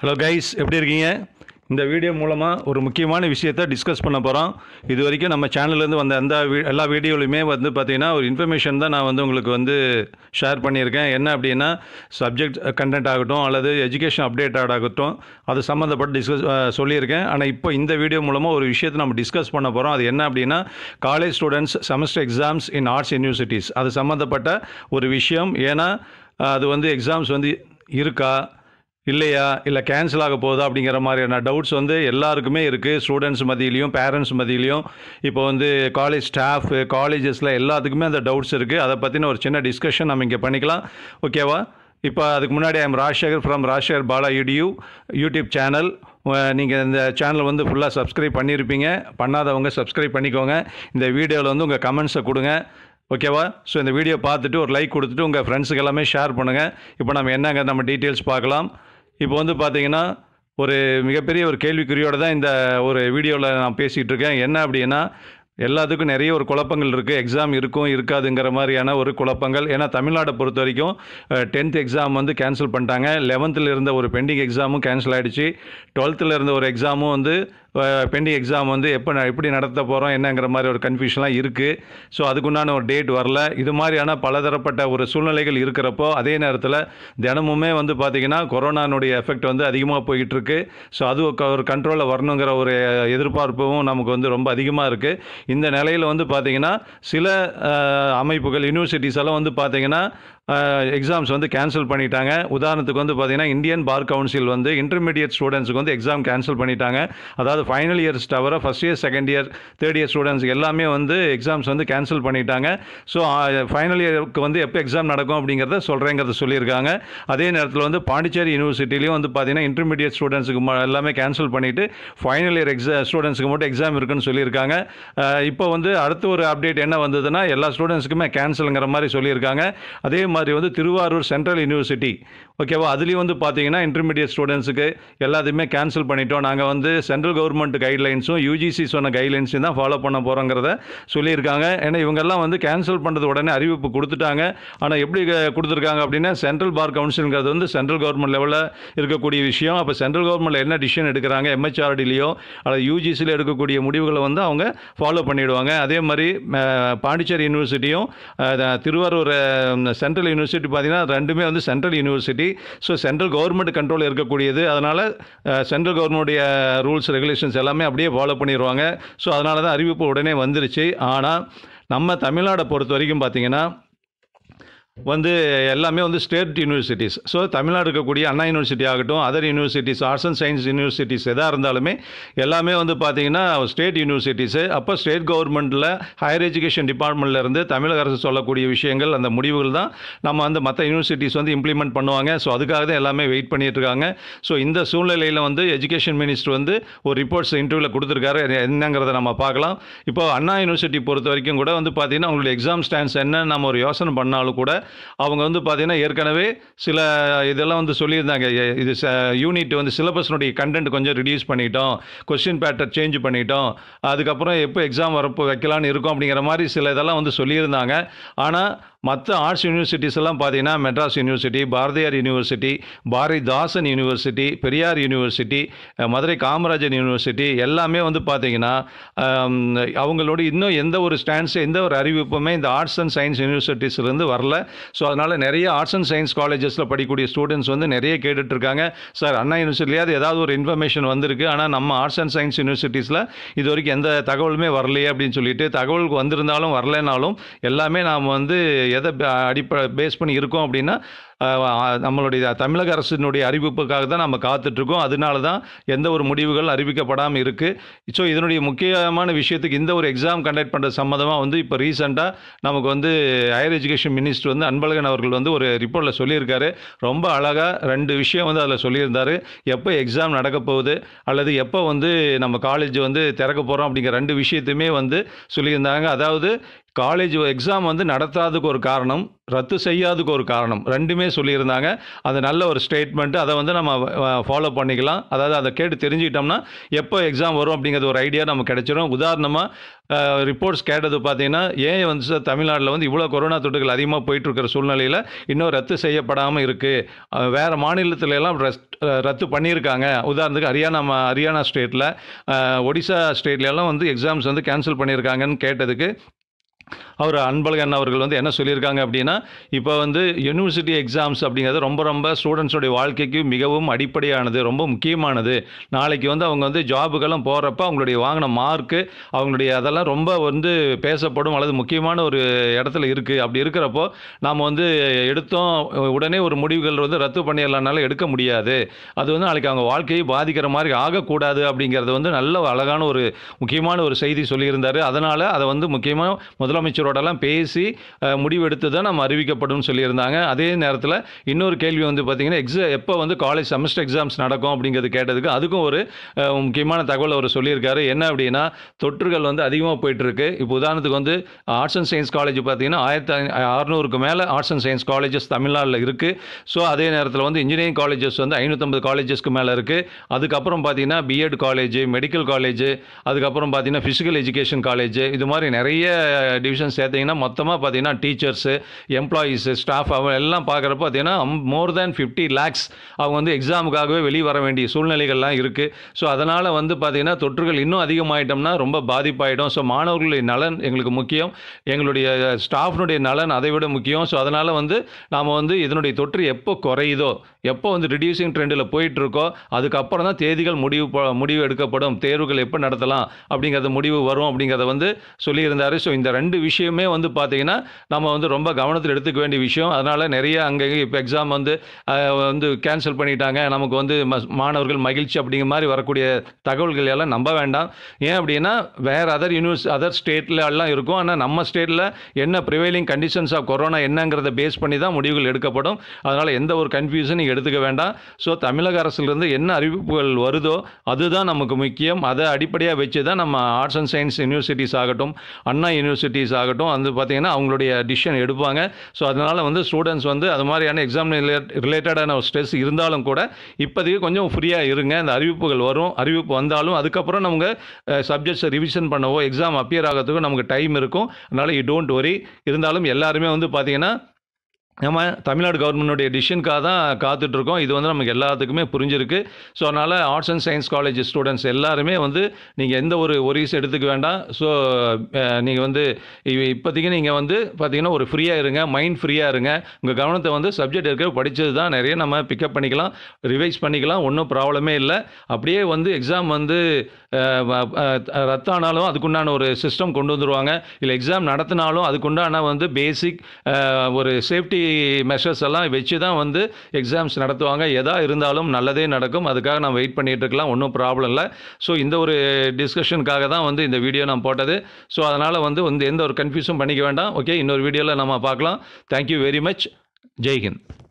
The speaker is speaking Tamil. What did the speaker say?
ஹலோ கைஸ் எப்படி இருக்கீங்க இந்த வீடியோ மூலமாக ஒரு முக்கியமான விஷயத்தை டிஸ்கஸ் பண்ண போகிறோம் இது வரைக்கும் நம்ம சேனல்லேருந்து வந்த அந்த எல்லா வீடியோலையுமே வந்து பார்த்திங்கன்னா ஒரு இன்ஃபர்மேஷன் தான் நான் வந்து உங்களுக்கு வந்து ஷேர் பண்ணியிருக்கேன் என்ன அப்படின்னா சப்ஜெக்ட் கண்டென்ட் ஆகட்டும் அல்லது எஜுகேஷன் அப்டேட் ஆகட்டும் அது சம்மந்தப்பட்டு டிஸ்கஸ் சொல்லியிருக்கேன் ஆனால் இப்போ இந்த வீடியோ மூலமாக ஒரு விஷயத்தை நம்ம டிஸ்கஸ் பண்ண போகிறோம் அது என்ன அப்படின்னா college students semester exams in arts universities அது சம்மந்தப்பட்ட ஒரு விஷயம் ஏன்னா அது வந்து எக்ஸாம்ஸ் வந்து இருக்கா இல்லையா இல்லை கேன்சல் ஆக போகுதா அப்படிங்கிற மாதிரியான டவுட்ஸ் வந்து எல்லாருக்குமே இருக்குது ஸ்டூடெண்ட்ஸ் மதியிலையும் பேரண்ட்ஸ் மதியிலையும் இப்போ வந்து காலேஜ் ஸ்டாஃப் காலேஜஸில் எல்லாத்துக்குமே அந்த டவுட்ஸ் இருக்குது அதை பற்றின ஒரு சின்ன டிஸ்கஷன் நம்ம இங்கே பண்ணிக்கலாம் ஓகேவா இப்போ அதுக்கு முன்னாடி I'm Rajsekar from Rajsekar Bala YouTube YouTube channel நீங்கள் இந்த சேனல் வந்து ஃபுல்லாக சப்ஸ்கிரைப் பண்ணியிருப்பீங்க பண்ணாதவங்க சப்ஸ்கிரைப் பண்ணிக்கோங்க இந்த வீடியோவில் வந்து உங்கள் கமெண்ட்ஸை கொடுங்க ஓகேவா ஸோ இந்த வீடியோ பார்த்துட்டு ஒரு லைக் கொடுத்துட்டு உங்கள் ஃப்ரெண்ட்ஸுக்கு எல்லாமே ஷேர் பண்ணுங்கள் இப்போ நம்ம என்னங்க நம்ம டீட்டெயில்ஸ் பார்க்கலாம் இப்போ வந்து பார்த்தீங்கன்னா ஒரு மிகப்பெரிய ஒரு கேள்விக்குறியோடு தான் இந்த ஒரு வீடியோவில் நான் பேசிகிட்டு இருக்கேன் என்ன அப்படின்னா எல்லாத்துக்கும் நிறைய ஒரு குழப்பங்கள் இருக்குது எக்ஸாம் இருக்கும் இருக்காதுங்கிற மாதிரியான ஒரு குழப்பங்கள் ஏன்னா தமிழ்நாட்டை பொறுத்த வரைக்கும் டென்த் எக்ஸாம் வந்து கேன்சல் பண்ணிட்டாங்க லெவன்த்தில் இருந்த ஒரு பெண்டிங் எக்ஸாமும் கேன்சல் ஆகிடுச்சு டுவெல்த்தில் இருந்த ஒரு எக்ஸாமும் வந்து பெண்டிங் எக்ஸாம் வந்து எப்போ எப்படி நடத்த போகிறோம் என்னங்கிற மாதிரி ஒரு கன்ஃபியூஷன்லாம் இருக்குது ஸோ அதுக்குண்டான ஒரு டேட் வரல இது மாதிரியான பலதரப்பட்ட ஒரு சூழ்நிலைகள் இருக்கிறப்போ அதே நேரத்தில் தினமுமே வந்து பார்த்திங்கன்னா கொரோனானுடைய எஃபெக்ட் வந்து அதிகமாக போய்கிட்டு இருக்கு ஸோ அது ஒரு கண்ட்ரோலில் வரணுங்கிற ஒரு எதிர்பார்ப்பும் நமக்கு வந்து ரொம்ப அதிகமாக இருக்குது இந்த நிலையில் வந்து பார்த்திங்கன்னா சில அமைப்புகள் யூனிவர்சிட்டிஸ் எல்லாம் வந்து பார்த்திங்கன்னா எக்ஸாம்ஸ் வந்து கேன்சல் பண்ணிட்டாங்க உதாரணத்துக்கு வந்து பார்த்தீங்கன்னா இந்தியன் பார் கவுன்சில் வந்து இன்டர்மீடியட் ஸ்டூடெண்ட்ஸுக்கு வந்து எக்ஸாம் கேன்சல் பண்ணிட்டாங்க அதாவது ஃபைனல் இயர்ஸ் தவிர first year second year third year students எல்லாமே வந்து எக்ஸாம்ஸ் வந்து கேன்சல் பண்ணிட்டாங்க ஸோ ஃபைனல் இயருக்கு வந்து எப்போ எக்ஸாம் நடக்கும் அப்படிங்கிறத சொல்கிறேங்கிறத சொல்லியிருக்காங்க அதே நேரத்தில் வந்து பாண்டிச்சேரி யூனிவர்சிட்டிலையும் வந்து பார்த்தீங்கன்னா இன்டர்மீடியட் ஸ்டூடெண்ட்ஸுக்கு எல்லாமே கேன்சல் பண்ணிவிட்டு ஃபைனல் இயர் எக்ஸா ஸ்டூடெண்ட்ஸுக்கு மட்டும் எக்ஸாம் இருக்குன்னு சொல்லியிருக்காங்க இப்போ வந்து அடுத்த ஒரு அப்டேட் என்ன வந்ததுன்னா எல்லா ஸ்டூடெண்ட்ஸுக்குமே கேன்சலுங்கிற மாதிரி சொல்லியிருக்காங்க அதே மாதிரி வந்து திருவாரூர் சென்ட்ரல் யூனிவர்சிட்டி ஓகேவா அதுலேயும் வந்து பார்த்தீங்கன்னா இன்டர்மீடியட் ஸ்டூடெண்ட்ஸுக்கு எல்லாத்தையுமே கேன்சல் பண்ணிட்டோம் நாங்கள் வந்து சென்ட்ரல் கவர்மெண்ட் கைட்லைன்ஸும் யூஜிசி சொன்ன கைட்லைன்ஸையும் தான் ஃபாலோ பண்ண போகிறோங்கிறத சொல்லியிருக்காங்க ஏன்னா இவங்கெல்லாம் வந்து கேன்சல் பண்ணுறது உடனே அறிவிப்பு கொடுத்துட்டாங்க ஆனால் எப்படி கொடுத்துருக்காங்க அப்படின்னா சென்ட்ரல் பார் கவுன்சிலுங்கிறது வந்து சென்ட்ரல் கவர்மெண்ட் லெவலில் இருக்கக்கூடிய விஷயம் அப்போ சென்ட்ரல் கவர்மெண்ட்டில் என்ன டிசிஷன் எடுக்கிறாங்க எம்ஹெச்ஆர்டிலேயோ அல்லது யூஜிசியில் எடுக்கக்கூடிய முடிவுகளை வந்து அவங்க ஃபாலோ பண்ணிவிடுவாங்க அதே மாதிரி பாண்டிச்சேரி யூனிவர்சிட்டியும் திருவாரூர் சென்ட்ரல் சென்ட்ரல் யூனிவர்சிட்டி பார்த்தீங்கன்னா ரெண்டுமே வந்து central university so central government control இருக்கக்கூடியது அதனால் சென்ட்ரல் கவர்மெண்ட்டுடைய ரூல்ஸ் ரெகுலேஷன்ஸ் எல்லாமே அப்படியே ஃபாலோ பண்ணிடுவாங்க ஸோ அதனால தான் அறிவிப்பு உடனே வந்துருச்சு ஆனால் நம்ம தமிழ்நாடை பொறுத்த வரைக்கும் பார்த்திங்கன்னா வந்து எல்லாமே வந்து ஸ்டேட் யூனிவர்சிட்டிஸ் ஸோ தமிழ்நாடு இருக்கக்கூடிய அண்ணா யூனிவர்சிட்டி ஆகட்டும் other universities arts and science universities எதாக இருந்தாலுமே எல்லாமே வந்து பார்த்திங்கன்னா ஸ்டேட் யூனிவர்சிட்டிஸு அப்போ ஸ்டேட் கவர்மெண்ட்டில் ஹையர் எஜுகேஷன் டிபார்ட்மெண்ட்லேருந்து தமிழக அரசு சொல்லக்கூடிய விஷயங்கள் அந்த முடிவுகள் தான் நம்ம வந்து மற்ற யூனிவர்சிட்டிஸ் வந்து இம்ப்ளிமெண்ட் பண்ணுவாங்க ஸோ அதுக்காக தான் எல்லாமே வெயிட் பண்ணிட்டு இருக்காங்க ஸோ இந்த சூழ்நிலையில் வந்து எஜுகேஷன் மினிஸ்டர் வந்து ஒரு ரிப்போர்ட்ஸ் இன்டர்வியூவில் கொடுத்துருக்காரு என்னங்கிறத நம்ம பார்க்கலாம் இப்போ அண்ணா யூனிவர்சிட்டி பொறுத்த வரைக்கும் கூட வந்து பார்த்தீங்கன்னா அவங்களுடைய எக்ஸாம் ஸ்டாண்ட்ஸ் என்ன நம்ம ஒரு யோசனை பண்ணாலும் கூட அவங்க வந்து பார்த்தீங்கன்னா ஏற்கனவே சில இதெல்லாம் வந்து சொல்லியிருந்தாங்க இது யூனிட் வந்து சிலபஸ்னுடைய கண்டென்ட் கொஞ்சம் ரிடியூஸ் பண்ணிட்டோம் கொஸ்டின் பேட்டர் சேஞ்ச் பண்ணிட்டோம் அதுக்கப்புறம் எப்போ எக்ஸாம் வரப்போ வைக்கலான்னு இருக்கோம் அப்படிங்கிற மாதிரி சில இதெல்லாம் வந்து சொல்லியிருந்தாங்க ஆனால் மற்ற ஆர்ட்ஸ் யூனிவர்சிட்டிஸ் எல்லாம் பார்த்தீங்கன்னா Madras university Bharathiyar university Bharathidasan university Periyar university Madurai Kamarajar university எல்லாமே வந்து பார்த்தீங்கன்னா அவங்களோட இன்னும் எந்த ஒரு ஸ்டாண்ட்ஸ் எந்த ஒரு அறிவிப்புமே இந்த ஆர்ட்ஸ் அண்ட் சயின்ஸ் யூனிவர்சிட்டிஸ்லேருந்து வரல ஸோ அதனால் நிறைய ஆர்ட்ஸ் அண்ட் சயின்ஸ் காலேஜஸில் படிக்கக்கூடிய ஸ்டூடெண்ட்ஸ் வந்து நிறைய கேட்டுட்ருக்காங்க சார் அண்ணா யூனிவர்சிட்டியாவது ஏதாவது ஒரு இன்ஃபர்மேஷன் வந்திருக்கு ஆனால் நம்ம ஆர்ட்ஸ் அண்ட் சயின்ஸ் யூனிவர்சிட்டிஸில் இது வரைக்கும் எந்த தகவலுமே வரலையே அப்படின்னு சொல்லிட்டு தகவலுக்கு வந்திருந்தாலும் வரலனாலும் எல்லாமே நாம் வந்து எதை அடிப்படை பேஸ் பண்ணி இருக்கோம் அப்படின்னா நம்மளுடைய தமிழக அரசினுடைய அறிவிப்புக்காக தான் நம்ம காத்துட்ருக்கோம் அதனால தான் எந்த ஒரு முடிவுகள் அறிவிக்கப்படாமல் இருக்குது ஸோ இதனுடைய முக்கியமான விஷயத்துக்கு இந்த ஒரு எக்ஸாம் கண்டக்ட் பண்ணுற சம்மந்தமாக வந்து இப்போ ரீசெண்டாக நமக்கு வந்து ஹையர் எஜுகேஷன் மினிஸ்டர் வந்து அன்பழகன் அவர்கள் வந்து ஒரு ரிப்போர்ட்டில் சொல்லியிருக்காரு ரொம்ப அழகாக ரெண்டு விஷயம் வந்து அதில் சொல்லியிருந்தார் எப்போ எக்ஸாம் நடக்க போகுது அல்லது எப்போ வந்து நம்ம காலேஜ் வந்து திறக்க போகிறோம் அப்படிங்கிற ரெண்டு விஷயத்தையுமே வந்து சொல்லியிருந்தாங்க அதாவது காலேஜ் எக்ஸாம் வந்து நடத்தாததுக்கு ஒரு காரணம் ரத்து செய்யாததுக்கு ஒரு காரணம் ரெண்டுமே எல்லாமே சொல்லியிருந்தாங்க அது நல்ல ஒரு ஸ்டேட்மெண்ட் அதை வந்து நம்ம ஃபாலோ பண்ணிக்கலாம் அதாவது அதை கேட்டு தெரிஞ்சுக்கிட்டோம்னா எப்போ எக்ஸாம் வரும் அப்படிங்கிறது ஒரு ஐடியா நம்ம கிடச்சிடும் உதாரணமாக ரிப்போர்ட்ஸ் கேட்டது பார்த்தீங்கன்னா ஏன் வந்து தமிழ்நாட்டில் வந்து இவ்வளோ கொரோனா தொற்றுகள் அதிகமாக போயிட்டுருக்கிற சூழ்நிலையில் இன்னும் ரத்து செய்யப்படாமல் இருக்குது வேறு மாநிலத்தில எல்லாம் ரத்து பண்ணியிருக்காங்க உதாரணத்துக்கு ஹரியானா ஹரியானா ஸ்டேட்டில் ஒடிசா ஸ்டேட்லலாம் வந்து எக்ஸாம்ஸ் வந்து கேன்சல் பண்ணியிருக்காங்கன்னு கேட்டதுக்கு அவர் அன்பழகன் அவர்கள் வந்து என்ன சொல்லியிருக்காங்க அப்படின்னா இப்போ வந்து யூனிவர்சிட்டி எக்ஸாம்ஸ் அப்படிங்கிறது ரொம்ப ரொம்ப ஸ்டூடெண்ட்ஸோடைய வாழ்க்கைக்கு மிகவும் அடிப்படையானது ரொம்ப முக்கியமானது நாளைக்கு வந்து அவங்க வந்து ஜாபுக்கெல்லாம் போகிறப்ப அவங்களுடைய வாங்கின மார்க்கு அவங்களுடைய அதெல்லாம் ரொம்ப வந்து பேசப்படும் அல்லது முக்கியமான ஒரு இடத்துல இருக்குது அப்படி இருக்கிறப்போ நாம் வந்து எடுத்தோம் உடனே ஒரு முடிவுகள் வந்து ரத்து பண்ணிடலாம்னாலும் எடுக்க முடியாது அது வந்து நாளைக்கு அவங்க வாழ்க்கையை பாதிக்கிற மாதிரி ஆகக்கூடாது அப்படிங்கிறது வந்து நல்ல அழகான ஒரு முக்கியமான ஒரு செய்தி சொல்லியிருந்தார் அதனால் அதை வந்து முக்கியமாக முதல்ல முதலமைச்சரோடலாம் பேசி முடிவெடுத்து தான் நம்ம அறிவிக்கப்படும் சொல்லியிருந்தாங்க அதே நேரத்தில் இன்னொரு கேள்வி வந்து பார்த்தீங்கன்னா எக்ஸா எப்போ வந்து காலேஜ் செமஸ்டர் எக்ஸாம்ஸ் நடக்கும் அப்படிங்கிறது கேட்டதுக்கு அதுக்கும் ஒரு முக்கியமான தகவல் அவர் சொல்லியிருக்காரு என்ன அப்படின்னா தொற்றுகள் வந்து அதிகமாக போயிட்டுருக்கு இப்போ உதாரணத்துக்கு வந்து ஆர்ட்ஸ் அண்ட் சயின்ஸ் காலேஜ் பார்த்தீங்கன்னா ஆயிரத்தி அறுநூறுக்கு மேலே ஆர்ட்ஸ் அண்ட் சயின்ஸ் காலேஜஸ் தமிழ்நாட்டில் இருக்குது ஸோ அதே நேரத்தில் வந்து இன்ஜினியரிங் காலேஜஸ் வந்து ஐநூற்றம்பது காலேஜஸ்க்கு மேலே இருக்குது அதுக்கப்புறம் பார்த்தீங்கன்னா பிஎட் காலேஜ் மெடிக்கல் காலேஜ் அதுக்கப்புறம் பார்த்தீங்கன்னா ஃபிசிக்கல் எஜுகேஷன் காலேஜ் இது மாதிரி நிறைய டிவிஷன் சேர்த்திங்கன்னா மொத்தமாக பார்த்தீங்கன்னா டீச்சர்ஸு எம்ப்ளாயீஸு ஸ்டாஃப் அவங்க எல்லாம் பார்க்குறப்ப பார்த்தீங்கன்னா மோர் தேன் ஃபிஃப்டி லேக்ஸ் அவங்க வந்து எக்ஸாமுக்காகவே வெளியே வர வேண்டிய சூழ்நிலைகள்லாம் இருக்குது ஸோ அதனால் வந்து பார்த்தீங்கன்னா தொற்றுகள் இன்னும் அதிகமாகிட்டோம்னா ரொம்ப பாதிப்பாயிடும் ஸோ மாணவர்களுடைய நலன் எங்களுக்கு முக்கியம் எங்களுடைய ஸ்டாஃப்னுடைய நலன் அதை விட முக்கியம் ஸோ அதனால் வந்து நாம் வந்து இதனுடைய தொற்று எப்போ குறையுதோ எப்போ வந்து ரிடியூசிங் ட்ரெண்டில் போயிட்டுருக்கோ அதுக்கப்புறம் தான் தேதிகள் முடிவு முடிவு எடுக்கப்படும் தேர்வுகள் எப்போ நடத்தலாம் அப்படிங்கிறது முடிவு வரும் அப்படிங்கிறத வந்து சொல்லியிருந்தார் ஸோ இந்த ரெண்டு ரெண்டு விஷயமே வந்து பார்த்தீங்கன்னா நம்ம வந்து ரொம்ப கவனத்தில் எடுத்துக்க வேண்டிய விஷயம் அதனால் நிறைய அங்கங்கே இப்போ எக்ஸாம் வந்து வந்து கேன்சல் பண்ணிட்டாங்க நமக்கு வந்து மாணவர்கள் மகிழ்ச்சி அப்படிங்கிற மாதிரி வரக்கூடிய தகவல்கள் எல்லாம் நம்ப வேண்டாம் ஏன் அப்படின்னா வேறு அதர் யூனிவர்ஸ் அதர் ஸ்டேட்டில் எல்லாம் இருக்கும் ஆனால் நம்ம ஸ்டேட்டில் என்ன ப்ரிவைலிங் கண்டிஷன்ஸ் ஆஃப் கொரோனா என்னங்கிறத பேஸ் பண்ணி தான் முடிவுகள் எடுக்கப்படும் அதனால் எந்த ஒரு கன்ஃபியூஷன் நீங்கள் எடுத்துக்க வேண்டாம் ஸோ தமிழக அரசுலேருந்து என்ன அறிவிப்புகள் வருதோ அதுதான் நமக்கு முக்கியம் அதை அடிப்படையாக வச்சு தான் நம்ம ஆர்ட்ஸ் அண்ட் சயின்ஸ் யூனிவர்சிட்டிஸ் ஆகட்டும் அண்ணா யூனிவர்சிட்டிஸ் கமிட்டிஸ் ஆகட்டும் வந்து பார்த்திங்கன்னா அவங்களுடைய டிசிஷன் எடுப்பாங்க ஸோ அதனால் வந்து ஸ்டூடெண்ட்ஸ் வந்து அது மாதிரியான எக்ஸாம் ரிலேட்டடான ஸ்ட்ரெஸ் இருந்தாலும் கூட இப்போதைக்கு கொஞ்சம் ஃப்ரீயாக இருங்க இந்த அறிவிப்புகள் வரும் அறிவிப்பு வந்தாலும் அதுக்கப்புறம் நமக்கு சப்ஜெக்ட்ஸை ரிவிஷன் பண்ணவோ எக்ஸாம் அப்பியர் ஆகிறதுக்கும் நமக்கு டைம் இருக்கும் அதனால் யூ டோன்ட் வரி இருந்தாலும் எல்லாருமே வந்து பார்த்திங்கன்னா நம்ம தமிழ்நாடு கவர்மெண்ட்டுடைய டிசிஷனுக்காக தான் காத்துட்ருக்கோம் இது வந்து நமக்கு எல்லாத்துக்குமே புரிஞ்சிருக்கு ஸோ அதனால் arts and science college students எல்லாருமே வந்து நீங்கள் எந்த ஒரு ஒரிஸ் எடுத்துக்க வேண்டாம் ஸோ நீங்கள் வந்து இப்போதைக்கு நீங்கள் வந்து பார்த்திங்கன்னா ஒரு ஃப்ரீயாக இருங்க மைண்ட் ஃப்ரீயாக இருங்க உங்கள் கவனத்தை வந்து சப்ஜெக்ட் இருக்க படித்தது தான் நிறைய நம்ம பிக்கப் பண்ணிக்கலாம் ரிவைஸ் பண்ணிக்கலாம் ஒன்றும் ப்ராப்ளமே இல்லை அப்படியே வந்து எக்ஸாம் வந்து ரத்தானாலும் அதுக்குண்டான ஒரு சிஸ்டம் கொண்டு வந்துடுவாங்க இல்லை எக்ஸாம் நடத்தினாலும் அதுக்குண்டான வந்து பேசிக் ஒரு சேஃப்டி மெஷர்ஸ் எல்லாம் வச்சு தான் வந்து எக்ஸாம்ஸ் நடத்துவாங்க எதா இருந்தாலும் நல்லதே நடக்கும் அதுக்காக நான் வெயிட் பண்ணிகிட்டு இருக்கலாம் ஒன்றும் ப்ராப்ளம் இல்லை ஸோ இந்த ஒரு டிஸ்கஷனுக்காக தான் வந்து இந்த வீடியோ நான் போட்டது ஸோ அதனால் வந்து வந்து எந்த ஒரு கன்ஃபியூஸும் பண்ணிக்க வேண்டாம் ஓகே இன்னொரு வீடியோவில் நம்ம பார்க்கலாம் தேங்க்யூ வெரி மச் ஜெய்ஹிந்த்